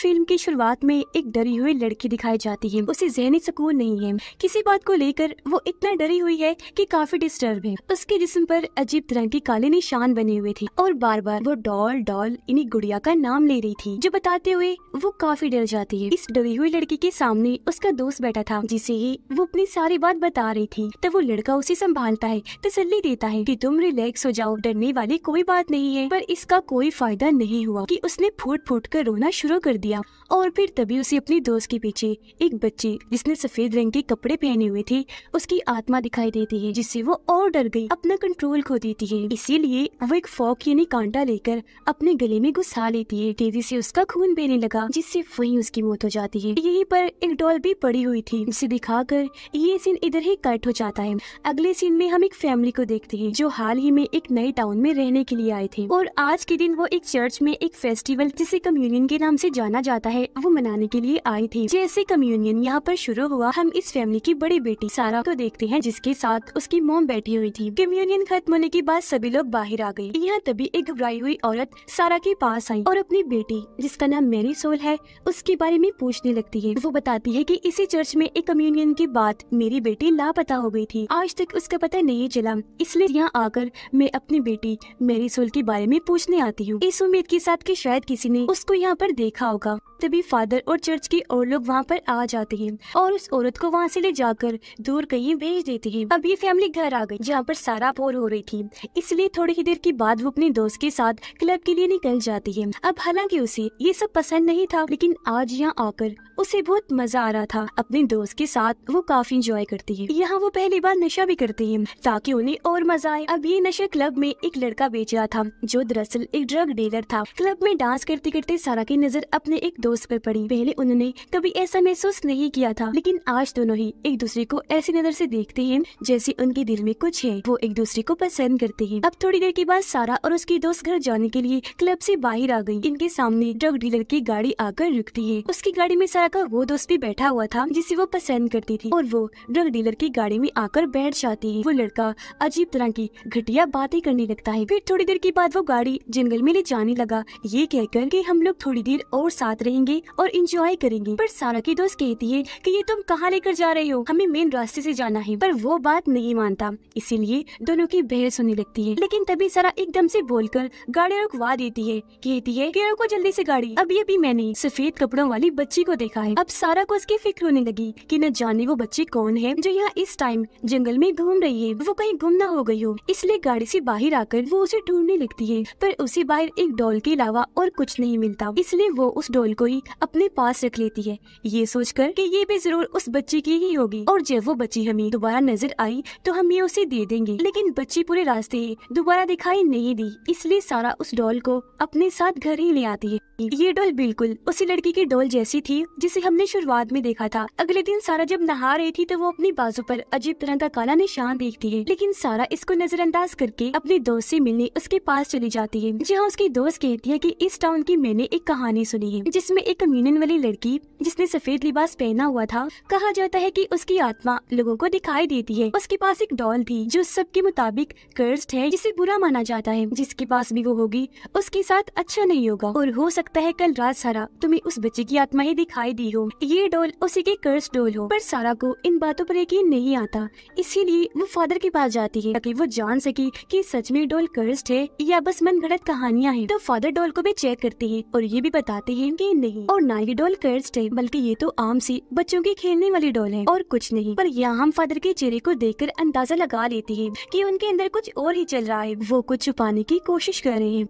film की शुरुआत में एक डरी हुई लड़की दिखाई जाती है उसे जहनी सुकून नहीं है किसी बात को लेकर वो इतना डरी हुई है कि काफी डिस्टर्ब है उसके जिस्म पर अजीब तरह की काले निशान बने हुए थे और बार बार वो डॉल डॉल इन्हीं गुड़िया का नाम ले रही थी जो बताते हुए वो काफी डर जाती है इस डरी हुई लड़की के सामने उसका दोस्त बैठा था जिसे ही वो अपनी सारी बात बता रही थी तब वो लड़का उसे संभालता है तसली देता है की तुम रिलैक्स हो जाओ डरने वाली कोई बात नहीं है पर इसका कोई फायदा नहीं हुआ की उसने फूट फूट कर रोना शुरू कर दिया दिया और फिर तभी उसे अपनी दोस्त के पीछे एक बच्ची जिसने सफेद रंग के कपड़े पहने हुए थे उसकी आत्मा दिखाई देती है जिससे वो और डर गई अपना कंट्रोल खो देती है इसीलिए वो एक फॉक यानी कांटा लेकर अपने गले में घुसा लेती है तेजी से उसका खून बहने लगा जिससे वही उसकी मौत हो जाती है यही पर एक डॉल भी पड़ी हुई थी उसे दिखाकर ये सीन इधर ही कट हो जाता है अगले सीन में हम एक फैमिली को देखते है जो हाल ही में एक नए टाउन में रहने के लिए आए थे और आज के दिन वो एक चर्च में एक फेस्टिवल जिसे कम्युनियन के नाम से जाना माना जाता है वो मनाने के लिए आई थी जैसे कम्युनियन यहाँ पर शुरू हुआ हम इस फैमिली की बड़ी बेटी सारा को देखते हैं जिसके साथ उसकी मोम बैठी हुई थी कम्युनियन खत्म होने के बाद सभी लोग बाहर आ गयी यहाँ तभी एक घबराई हुई औरत सारा के पास आई और अपनी बेटी जिसका नाम मेरी सोल है उसके बारे में पूछने लगती है वो बताती है की इसी चर्च में एक कम्युनियन के बाद मेरी बेटी लापता हो गयी थी आज तक उसका पता नहीं चला इसलिए यहाँ आकर मैं अपनी बेटी मेरी सोल के बारे में पूछने आती हूँ इस उम्मीद के साथ की शायद किसी ने उसको यहाँ पर देखा होगा か तभी फादर और चर्च के और लोग वहाँ पर आ जाते हैं और उस औरत को वहाँ से ले जाकर दूर कहीं भेज देते हैं अब ये फैमिली घर आ गई जहाँ पर सारा बोर हो रही थी इसलिए थोड़ी ही देर के बाद वो अपने दोस्त के साथ क्लब के लिए निकल जाती है अब हालांकि उसे ये सब पसंद नहीं था लेकिन आज यहाँ आकर उसे बहुत मजा आ रहा था अपने दोस्त के साथ वो काफी इंजॉय करती है यहाँ वो पहली बार नशा भी करती है ताकि उन्हें और मजा आए अब ये नशा क्लब में एक लड़का बेच रहा था जो दरअसल एक ड्रग डीलर था क्लब में डांस करते करते सारा की नजर अपने एक दोस्त पर पड़ी पहले उन्होंने कभी ऐसा महसूस नहीं किया था लेकिन आज दोनों ही एक दूसरे को ऐसी नजर से देखते हैं जैसे उनके दिल में कुछ है वो एक दूसरे को पसंद करते हैं अब थोड़ी देर के बाद सारा और उसकी दोस्त घर जाने के लिए क्लब से बाहर आ गई इनके सामने ड्रग डीलर की गाड़ी आकर रुकती है उसकी गाड़ी में सारा का वो दोस्त भी बैठा हुआ था जिसे वो पसंद करती थी और वो ड्रग डीलर की गाड़ी में आकर बैठ जाती है वो लड़का अजीब तरह की घटिया बातें करने लगता है फिर थोड़ी देर के बाद वो गाड़ी जंगल में ले जाने लगा ये कहकर कि हम लोग थोड़ी देर और साथ रहे रहेंगे और इंजॉय करेंगे पर सारा की दोस्त कहती है कि ये तुम कहाँ लेकर जा रहे हो हमें मेन रास्ते से जाना है पर वो बात नहीं मानता इसीलिए दोनों की बहस होने लगती है लेकिन तभी सारा एकदम से बोलकर गाड़ी रुकवा देती है कहती है रुको जल्दी से गाड़ी अब ये भी मैंने सफेद कपड़ों वाली बच्ची को देखा है अब सारा को उसकी फिक्र होने लगी की न जाने वो बच्ची कौन है जो यहाँ इस टाइम जंगल में घूम रही है वो कहीं गुम ना हो गई हो इसलिए गाड़ी से बाहर आकर वो उसे ढूंढने लगती है पर उसे बाहर एक डोल के अलावा और कुछ नहीं मिलता इसलिए वो उस डोल को कोई अपने पास रख लेती है ये सोचकर कि ये भी जरूर उस बच्ची की ही होगी और जब वो बच्ची हमें दोबारा नजर आई तो हम ये उसे दे देंगे लेकिन बच्ची पूरे रास्ते दोबारा दिखाई नहीं दी इसलिए सारा उस डॉल को अपने साथ घर ही ले आती है ये डॉल बिल्कुल उसी लड़की की डॉल जैसी थी जिसे हमने शुरुआत में देखा था अगले दिन सारा जब नहा रही थी तो वो अपनी बाजू पर अजीब तरह का काला निशान देखती है लेकिन सारा इसको नजरअंदाज करके अपने दोस्त से मिलने उसके पास चली जाती है जहाँ उसकी दोस्त कहती है कि इस टाउन की मैंने एक कहानी सुनी है जिसमें में एक कम्युनियन वाली लड़की जिसने सफेद लिबास पहना हुआ था कहा जाता है कि उसकी आत्मा लोगों को दिखाई देती है उसके पास एक डॉल थी जो सबके मुताबिक कर्स्ट है जिसे बुरा माना जाता है जिसके पास भी वो होगी उसके साथ अच्छा नहीं होगा और हो सकता है कल रात सारा तुम्हें उस बच्चे की आत्मा ही दिखाई दी हो ये डॉल उसी के कर्ज डॉल हो पर सारा को इन बातों पर यकीन नहीं आता इसीलिए वो फादर के पास जाती है ताकि वो जान सके कि सच में डॉल कर्स्ट है या बस मन कहानियाँ हैं तो फादर डॉल को भी चेक करते हैं और ये भी बताते हैं कि नहीं और ना ये डॉल कर्स्ट है बल्कि ये तो आम सी बच्चों के खेलने वाली डॉल है और कुछ नहीं पर यहाँ हम फादर के चेहरे को देखकर अंदाजा लगा लेती है कि उनके अंदर कुछ और ही चल रहा है वो कुछ छुपाने की कोशिश कर रहे हैं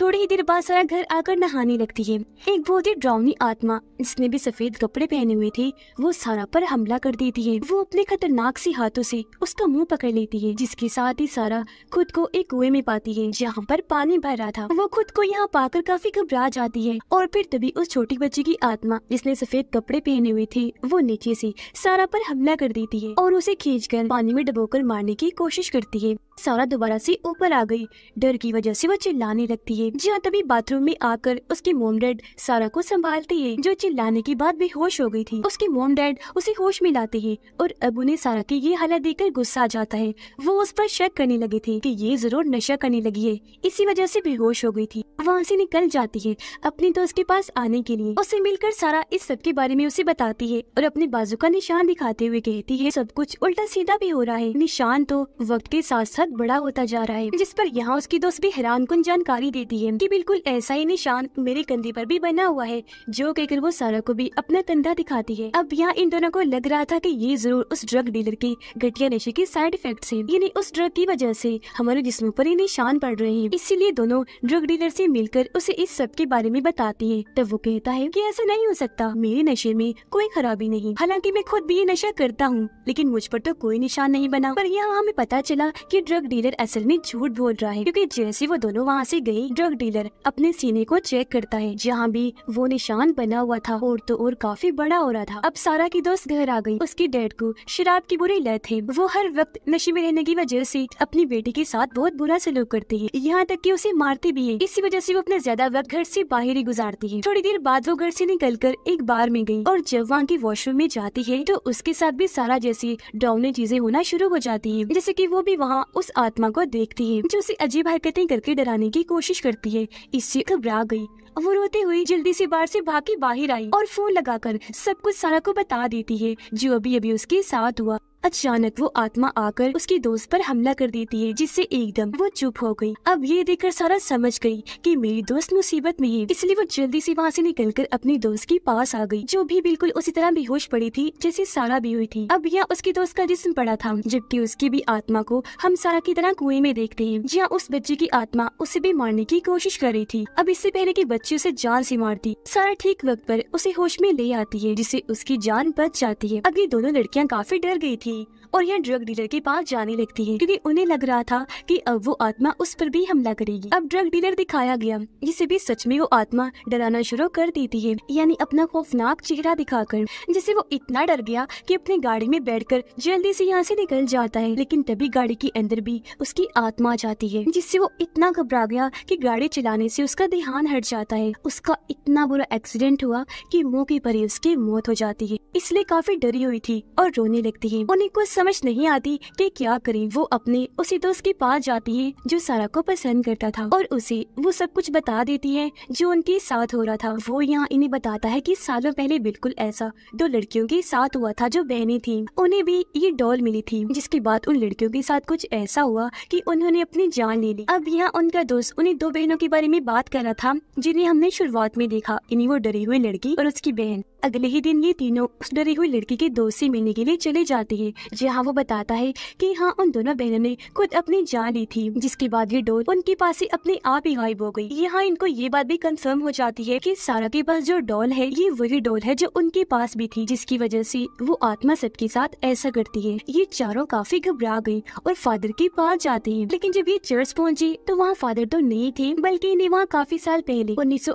थोड़ी ही देर बाद सारा घर आकर नहाने लगती है एक बहुत ही ड्राउनी आत्मा जिसने भी सफेद कपड़े पहने हुए थे वो सारा पर हमला कर देती है वो अपने खतरनाक से हाथों से उसका मुंह पकड़ लेती है जिसके साथ ही सारा खुद को एक कुएं में पाती है जहाँ पर पानी भर रहा था वो खुद को यहाँ पाकर काफी घबरा जाती है और फिर तभी उस छोटी बच्ची की आत्मा जिसने सफेद कपड़े पहने हुए थे वो नीचे से सारा पर हमला कर देती है और उसे खींच पानी में डबोकर मारने की कोशिश करती है सारा दोबारा से ऊपर आ गई डर की वजह से वह चिल्लाने लगती है जहाँ तभी बाथरूम में आकर उसकी मोम डैड सारा को संभालती है जो चिल्लाने के बाद भी होश हो गई थी उसके मोम डैड उसे होश में लाते है और अब उन्हें सारा की ये हालत देखकर गुस्सा आ जाता है वो उस पर शक करने लगे थे कि ये जरूर नशा करने लगी है इसी वजह से बेहोश हो गई थी वहाँ से निकल जाती है अपने दोस्त के पास आने के लिए उसे मिलकर सारा इस सब के बारे में उसे बताती है और अपने बाजू का निशान दिखाते हुए कहती है सब कुछ उल्टा सीधा भी हो रहा है निशान तो वक्त के साथ साथ साथ बड़ा होता जा रहा है जिस पर यहाँ उसकी दोस्त भी हैरान कुन जानकारी देती है कि बिल्कुल ऐसा ही निशान मेरे कंधे पर भी बना हुआ है जो कहकर वो सारा को भी अपना कंधा दिखाती है अब यहाँ इन दोनों को लग रहा था कि ये जरूर उस ड्रग डीलर की घटिया नशे के साइड इफेक्ट है यानी उस ड्रग की वजह से हमारे जिस्मों पर ही निशान पड़ रहे हैं इसीलिए दोनों ड्रग डीलर से मिलकर उसे इस सब के बारे में बताती है तब वो कहता है की ऐसा नहीं हो सकता मेरे नशे में कोई खराबी नहीं हालांकि मैं खुद भी ये नशा करता हूँ लेकिन मुझ पर तो कोई निशान नहीं बना पर यहाँ हमें पता चला की ड्रग ड्रग डीलर असल में झूठ बोल रहा है क्योंकि जैसे वो दोनों वहाँ से गए ड्रग डीलर अपने सीने को चेक करता है जहाँ भी वो निशान बना हुआ था और तो और काफी बड़ा हो रहा था अब सारा की दोस्त घर आ गई उसकी डैड को शराब की बुरी लत है वो हर वक्त नशे में रहने की वजह से अपनी बेटी के साथ बहुत बुरा सलूक करती है यहाँ तक की उसे मारती भी है इसी वजह से वो अपना ज्यादा वक्त घर से बाहर ही गुजारती है थोड़ी देर बाद वो घर से कर एक बार में गयी और जब वहाँ की वॉशरूम में जाती है तो उसके साथ भी सारा जैसी डरावनी चीजें होना शुरू हो जाती है जैसे की वो भी वहाँ उस उस आत्मा को देखती है जो उसे अजीब हरकतें करके डराने की कोशिश करती है इससे घबरा गई वो रोते हुए जल्दी से बाहर से भागी बाहर आई और फोन लगाकर सब कुछ सारा को बता देती है जो अभी अभी उसके साथ हुआ अचानक वो आत्मा आकर उसकी दोस्त पर हमला कर देती है जिससे एकदम वो चुप हो गई अब ये देखकर सारा समझ गई कि मेरी दोस्त मुसीबत में है इसलिए वो जल्दी से वहाँ से निकलकर अपनी दोस्त के पास आ गई जो भी बिल्कुल उसी तरह बेहोश पड़ी थी जैसे सारा भी हुई थी अब यह उसकी दोस्त का जिसम पड़ा था जबकि उसकी भी आत्मा को हम सारा की तरह कुएं में देखते है जहाँ उस बच्चे की आत्मा उसे भी मारने की कोशिश कर रही थी अब इससे पहले की बच्ची उसे जान से मारती सारा ठीक वक्त पर उसे होश में ले आती है जिससे उसकी जान बच जाती है अब ये दोनों लड़कियाँ काफी डर गयी थी थी और यह ड्रग डीलर के पास जाने लगती है क्योंकि उन्हें लग रहा था कि अब वो आत्मा उस पर भी हमला करेगी अब ड्रग डीलर दिखाया गया जिसे भी सच में वो आत्मा डराना शुरू कर देती है यानी अपना खौफनाक चेहरा दिखाकर जिसे वो इतना डर गया कि अपनी गाड़ी में बैठकर जल्दी से यहाँ से निकल जाता है लेकिन तभी गाड़ी के अंदर भी उसकी आत्मा आ जाती है जिससे वो इतना घबरा गया कि गाड़ी चलाने से उसका ध्यान हट जाता है उसका इतना बुरा एक्सीडेंट हुआ कि मौके की परी उसकी मौत हो जाती है इसलिए काफी डरी हुई थी और रोने लगती है उन्हें कुछ समझ नहीं आती कि क्या करें वो अपने उसी दोस्त के पास जाती है जो सारा को पसंद करता था और उसे वो सब कुछ बता देती है जो उनके साथ हो रहा था वो यहाँ इन्हें बताता है कि सालों पहले बिल्कुल ऐसा दो लड़कियों के साथ हुआ था जो बहनी थी उन्हें भी ये डॉल मिली थी जिसके बाद उन लड़कियों के साथ कुछ ऐसा हुआ की उन्होंने अपनी जान ले ली अब यहाँ उनका दोस्त उन्हें दो बहनों के बारे में बात कर रहा था जिन्हें हमने शुरुआत में देखा इन्हीं वो डरी हुई लड़की और उसकी बहन अगले ही दिन ये तीनों उस डरी हुई लड़की के दोस्त से मिलने के लिए चले जाते हैं है जहाँ वो बताता है कि हाँ उन दोनों बहनों ने खुद अपनी जान ली थी जिसके बाद ये डोर उनके पास से अपने आप ही गायब हो गई यहाँ इनको ये बात भी कंफर्म हो जाती है कि सारा के पास जो डॉल है ये वही डॉल है जो उनके पास भी थी जिसकी वजह से वो आत्मा सबके साथ ऐसा करती है ये चारों काफी घबरा गई और फादर के पास जाते हैं लेकिन जब ये चर्च पहुँची तो वहाँ फादर तो नहीं थे बल्कि इन्हें वहाँ काफी साल पहले उन्नीस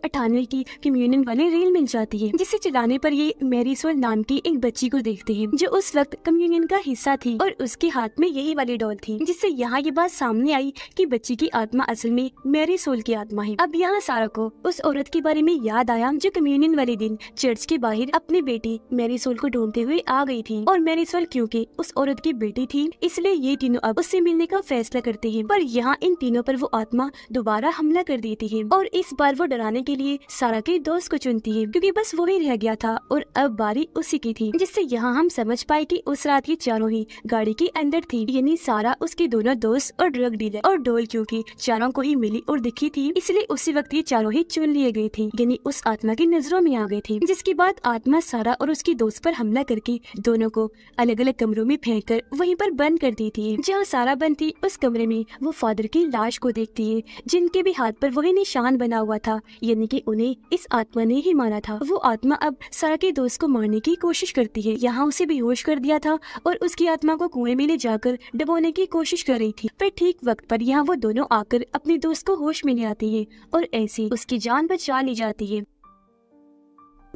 की कम्युनियन वाली रेल मिल जाती है जिसे चलाने पर ये सोल नाम की एक बच्ची को देखते हैं जो उस वक्त कम्युनियन का हिस्सा थी और उसके हाथ में यही वाली डॉल थी जिससे यहाँ ये बात सामने आई कि बच्ची की आत्मा असल में मेरी सोल की आत्मा है अब यहाँ सारा को उस औरत के बारे में याद आया जो कम्युनियन वाले दिन चर्च के बाहर अपनी बेटी मेरी सोल को ढूंढते हुए आ गई थी और मेरी सोल क्यूँकी उस औरत की बेटी थी इसलिए ये तीनों अब उससे मिलने का फैसला करते है पर यहाँ इन तीनों आरोप वो आत्मा दोबारा हमला कर देती है और इस बार वो डराने के लिए सारा के दोस्त को चुनती है क्यूँकी बस वो ही रह गया था और अब बारी उसी की थी जिससे यहाँ हम समझ पाए कि उस रात की चारों ही गाड़ी के अंदर थी यानी सारा उसके दोनों दोस्त और ड्रग डीलर और डोल क्योंकि चारों को ही मिली और दिखी थी इसलिए उसी वक्त ये चारों ही चुन लिए गयी थी यानी उस आत्मा की नजरों में आ गयी थी जिसके बाद आत्मा सारा और उसके दोस्त पर हमला करके दोनों को अलग अलग कमरों में फेंक कर वहीं पर बंद कर दी थी जहाँ सारा बंद थी उस कमरे में वो फादर की लाश को देखती है जिनके भी हाथ पर वही निशान बना हुआ था यानी कि उन्हें इस आत्मा ने ही मारा था वो आत्मा अब सारा के दोस्त को मारने की कोशिश करती है यहाँ उसे बेहोश कर दिया था और उसकी आत्मा को कुएं में ले जाकर डबोने की कोशिश कर रही थी फिर ठीक वक्त पर यहाँ वो दोनों आकर अपने दोस्त को होश में ले आती है और ऐसे उसकी जान बचा ली जाती है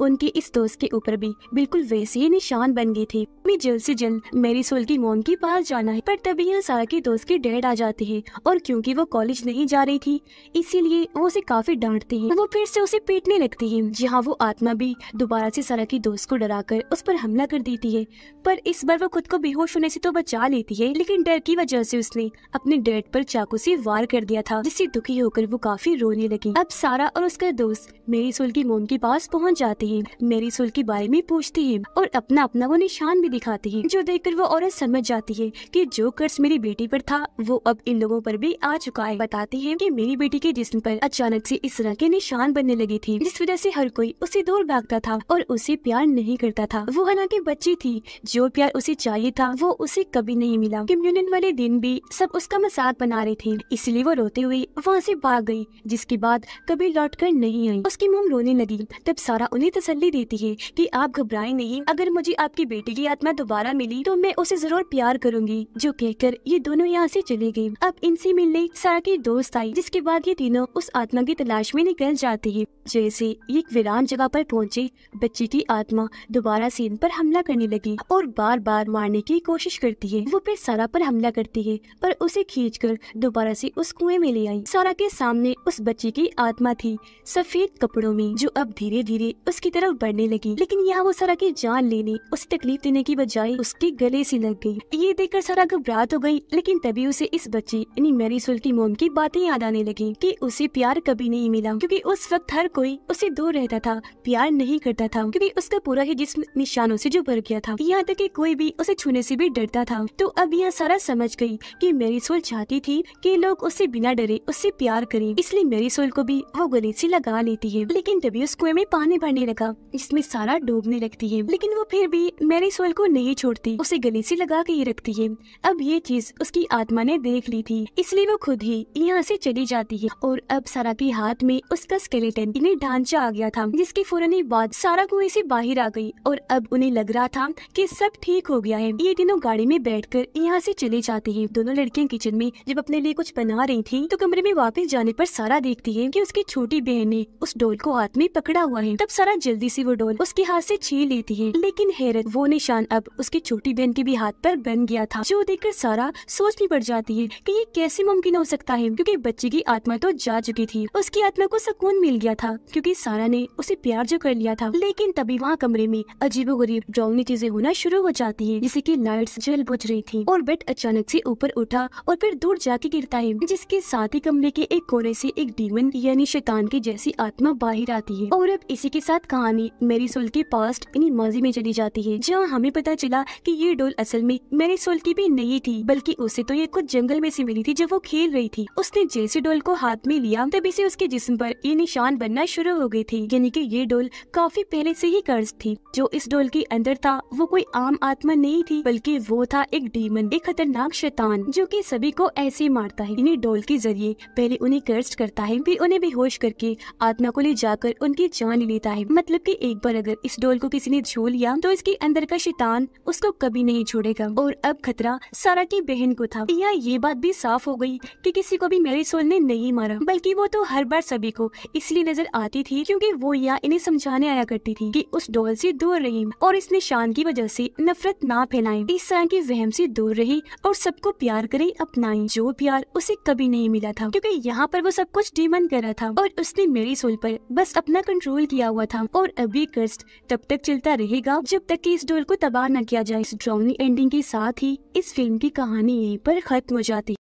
उनके इस दोस्त के ऊपर भी बिल्कुल वैसे ही निशान बन गई थी मैं जल्द से जल्द मेरी सोल की मोम के पास जाना है पर तभी यहाँ सारा के दोस्त के डैड आ जाते हैं और क्योंकि वो कॉलेज नहीं जा रही थी इसीलिए वो उसे काफी डांटती है वो फिर से उसे पीटने लगती है जहाँ वो आत्मा भी दोबारा से सारा की दोस्त को डरा कर उस पर हमला कर देती है पर इस बार वो खुद को बेहोश होने से तो बचा लेती है लेकिन डर की वजह से उसने अपने डैड पर चाकू से वार कर दिया था जिससे दुखी होकर वो काफी रोने लगी अब सारा और उसका दोस्त मेरी सोल की मोम के पास पहुँच जाती जाती है मेरी सुल के बारे में पूछती है और अपना अपना वो निशान भी दिखाती है जो देखकर वो औरत समझ जाती है कि जो कर्ज मेरी बेटी पर था वो अब इन लोगों पर भी आ चुका है बताती है कि मेरी बेटी के जिस्म पर अचानक से इस तरह के निशान बनने लगी थी जिस वजह से हर कोई उसे दूर भागता था और उसे प्यार नहीं करता था वो हालांकि बच्ची थी जो प्यार उसे चाहिए था वो उसे कभी नहीं मिला कम्युनियन वाले दिन भी सब उसका मसाद बना रहे थे इसलिए वो रोते हुए वहाँ से भाग गयी जिसके बाद कभी लौट कर नहीं आई उसकी मोम रोने लगी तब सारा उन्हें तसल्ली देती है कि आप घबराए नहीं अगर मुझे आपकी बेटी की आत्मा दोबारा मिली तो मैं उसे जरूर प्यार करूंगी जो कहकर ये दोनों यहाँ से चले गयी अब इनसे मिलने सारा की दोस्त आई जिसके बाद ये तीनों उस आत्मा की तलाश में निकल जाती है जैसे एक वीरान जगह पर पहुँचे बच्ची की आत्मा दोबारा सीन पर हमला करने लगी और बार बार मारने की कोशिश करती है वो फिर सारा पर हमला करती है पर उसे खींच कर दोबारा से उस कुएं में ले आई सारा के सामने उस बच्ची की आत्मा थी सफेद कपड़ों में जो अब धीरे धीरे उसके की तरफ बढ़ने लगी लेकिन यहाँ वो सरा की जान लेने उसे तकलीफ देने की बजाय उसके गले से लग गई ये देखकर सरा घबराहट हो गई लेकिन तभी उसे इस बच्ची यानी मेरी की मोम की बातें याद आने लगी कि उसे प्यार कभी नहीं मिला क्योंकि उस वक्त हर कोई उसे दूर रहता था प्यार नहीं करता था क्योंकि उसका पूरा ही जिस्म निशानों से जो भर गया था यहाँ तक कि कोई भी उसे छूने से भी डरता था तो अब यह सारा समझ गई कि सोल चाहती थी कि लोग उससे बिना डरे उससे प्यार करें इसलिए मेरी सोल को भी वो गले से लगा लेती है लेकिन तभी उस कुएं में पानी भरने लगा लगा इसमें सारा डूबने लगती है लेकिन वो फिर भी सोल को नहीं छोड़ती उसे गले से लगा के ही रखती है अब ये चीज उसकी आत्मा ने देख ली थी इसलिए वो खुद ही यहाँ से चली जाती है और अब सारा के हाथ में उसका स्केलेटन इन्हें ढांचा आ गया था जिसके फौरन ही बाद सारा कुएं से बाहर आ गई और अब उन्हें लग रहा था कि सब ठीक हो गया है ये दिनों गाड़ी में बैठ कर यहाँ से चले जाते हैं दोनों लड़कियाँ किचन में जब अपने लिए कुछ बना रही थी तो कमरे में वापिस जाने पर सारा देखती है कि उसकी छोटी बहन ने उस डोल को हाथ में पकड़ा हुआ है तब सारा जल्दी ऐसी वो डोल उसके हाथ से छीन लेती है लेकिन हैरत वो निशान अब उसकी छोटी बहन के भी हाथ पर बन गया था जो देखकर सारा सोचनी पड़ जाती है कि ये कैसे मुमकिन हो सकता है क्योंकि बच्चे की आत्मा तो जा चुकी थी उसकी आत्मा को सुकून मिल गया था क्योंकि सारा ने उसे प्यार जो कर लिया था लेकिन तभी वहाँ कमरे में अजीब गरीब ड्रावनी चीजें होना शुरू हो जाती है जैसे की लाइट जल बुझ रही थी और बेड अचानक से ऊपर उठा और फिर दूर जाके गिरता है जिसके साथ ही कमरे के एक कोने से एक डीमन यानी शैतान की जैसी आत्मा बाहर आती है और अब इसी के साथ कहानी मेरी सोल के पास्ट इन्हीं माजी में चली जाती है जहाँ हमें पता चला कि ये डोल असल में मेरी सोल की भी नहीं थी बल्कि उसे तो ये कुछ जंगल में से मिली थी जब वो खेल रही थी उसने जैसे डोल को हाथ में लिया तभी से उसके जिस्म पर ये निशान बनना शुरू हो गई थी यानी कि ये डोल काफी पहले से ही कर्ज थी जो इस डोल के अंदर था वो कोई आम आत्मा नहीं थी बल्कि वो था एक डीमन एक खतरनाक शैतान जो की सभी को ऐसे मारता है इन्हीं डोल के जरिए पहले उन्हें कर्ज करता है फिर उन्हें बेहोश करके आत्मा को ले जाकर उनकी जान लेता है मतलब कि एक बार अगर इस डोल को किसी ने छो लिया तो इसके अंदर का शैतान उसको कभी नहीं छोड़ेगा और अब खतरा सारा की बहन को था यहाँ ये बात भी साफ हो गई कि किसी को भी मेरी सोल ने नहीं मारा बल्कि वो तो हर बार सभी को इसलिए नजर आती थी क्योंकि वो यहाँ इन्हें समझाने आया करती थी कि उस डोल से दूर रही और इस निशान की वजह से नफरत ना फैलाएं इस तरह की वहम से दूर रही और सबको प्यार करे अपनाएं जो प्यार उसे कभी नहीं मिला था क्योंकि यहाँ पर वो सब कुछ डिमन कर रहा था और उसने मेरी सोल पर बस अपना कंट्रोल किया हुआ था और अभी कष्ट तब तक चलता रहेगा जब तक कि इस डोल को तबाह न किया जाए इस ड्राउनी एंडिंग के साथ ही इस फिल्म की कहानी यहीं पर खत्म हो जाती